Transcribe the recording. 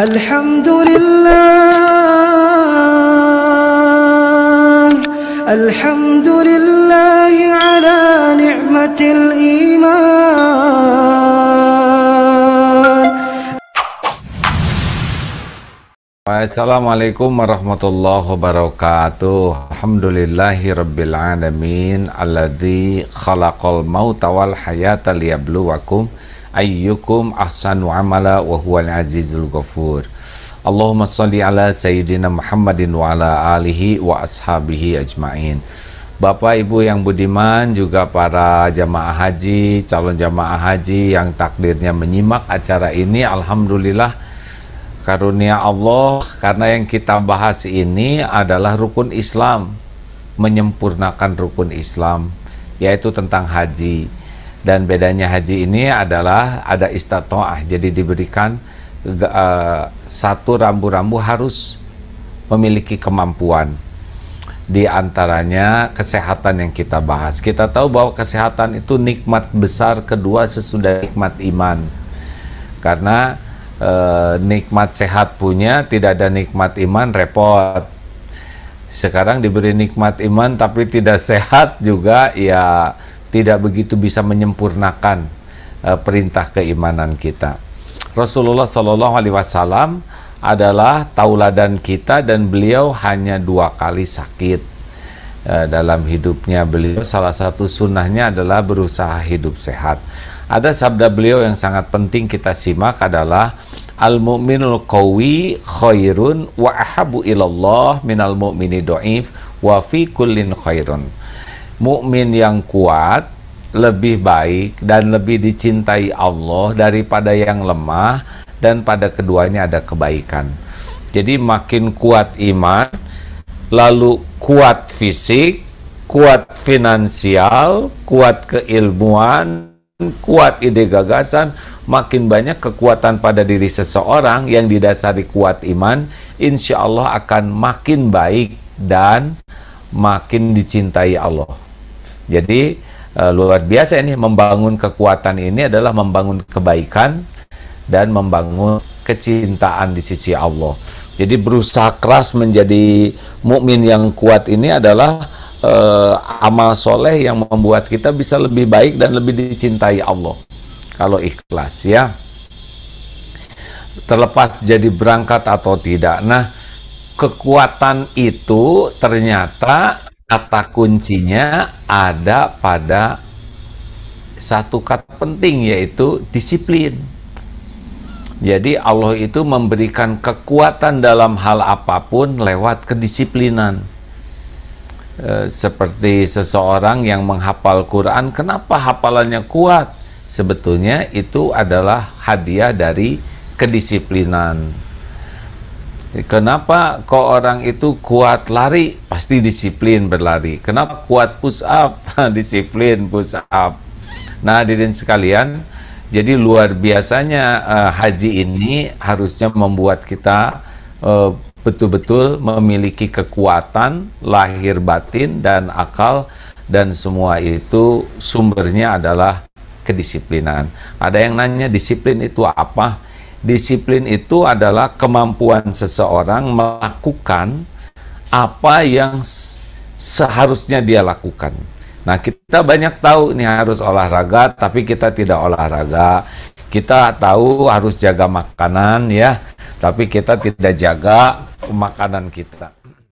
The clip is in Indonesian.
الحمد لله الحمد لله على نعمة الإيمان السلام عليكم ورحمة الله وبركاته الحمد لله رب العالمين الذي خلق الموت والحياة ليبلوكم ayyukum ahsanu amala wa huwal azizul ghafur Allahumma salli ala sayyidina Muhammadin wa ala alihi wa ashabihi ajmain Bapak Ibu yang budiman juga para jamaah haji, calon jamaah haji yang takdirnya menyimak acara ini alhamdulillah karunia Allah karena yang kita bahas ini adalah rukun Islam menyempurnakan rukun Islam yaitu tentang haji. Dan bedanya haji ini adalah ada istatoah, jadi diberikan uh, satu rambu-rambu harus memiliki kemampuan. Di antaranya kesehatan yang kita bahas. Kita tahu bahwa kesehatan itu nikmat besar kedua sesudah nikmat iman. Karena e, nikmat sehat punya, tidak ada nikmat iman repot. Sekarang diberi nikmat iman tapi tidak sehat juga ya tidak begitu bisa menyempurnakan uh, perintah keimanan kita. Rasulullah Shallallahu Alaihi Wasallam adalah tauladan kita dan beliau hanya dua kali sakit uh, dalam hidupnya beliau salah satu sunnahnya adalah berusaha hidup sehat ada sabda beliau yang sangat penting kita simak adalah al mu'minul kawi khairun wa ahabu ilallah min al mu'mini do'if wa fi kullin khairun mukmin yang kuat lebih baik dan lebih dicintai Allah daripada yang lemah dan pada keduanya ada kebaikan. Jadi makin kuat iman, lalu kuat fisik, kuat finansial, kuat keilmuan, kuat ide gagasan, makin banyak kekuatan pada diri seseorang yang didasari kuat iman, insya Allah akan makin baik dan makin dicintai Allah. Jadi uh, luar biasa ini membangun kekuatan ini adalah membangun kebaikan dan membangun kecintaan di sisi Allah. Jadi berusaha keras menjadi mukmin yang kuat ini adalah uh, amal soleh yang membuat kita bisa lebih baik dan lebih dicintai Allah. Kalau ikhlas ya. Terlepas jadi berangkat atau tidak. Nah, kekuatan itu ternyata kata kuncinya ada pada satu kata penting yaitu disiplin. Jadi Allah itu memberikan kekuatan dalam hal apapun lewat kedisiplinan. E, seperti seseorang yang menghafal Quran, kenapa hafalannya kuat? Sebetulnya itu adalah hadiah dari kedisiplinan. Kenapa kok orang itu kuat lari? pasti disiplin berlari. Kenapa kuat push up? disiplin push up. Nah, hadirin sekalian, jadi luar biasanya uh, haji ini harusnya membuat kita betul eh, betul-betul memiliki kekuatan lahir batin dan akal dan semua itu sumbernya adalah kedisiplinan. Ada yang nanya disiplin itu apa? Disiplin itu adalah kemampuan seseorang melakukan apa yang seharusnya dia lakukan. Nah, kita banyak tahu ini harus olahraga, tapi kita tidak olahraga. Kita tahu harus jaga makanan ya, tapi kita tidak jaga makanan kita.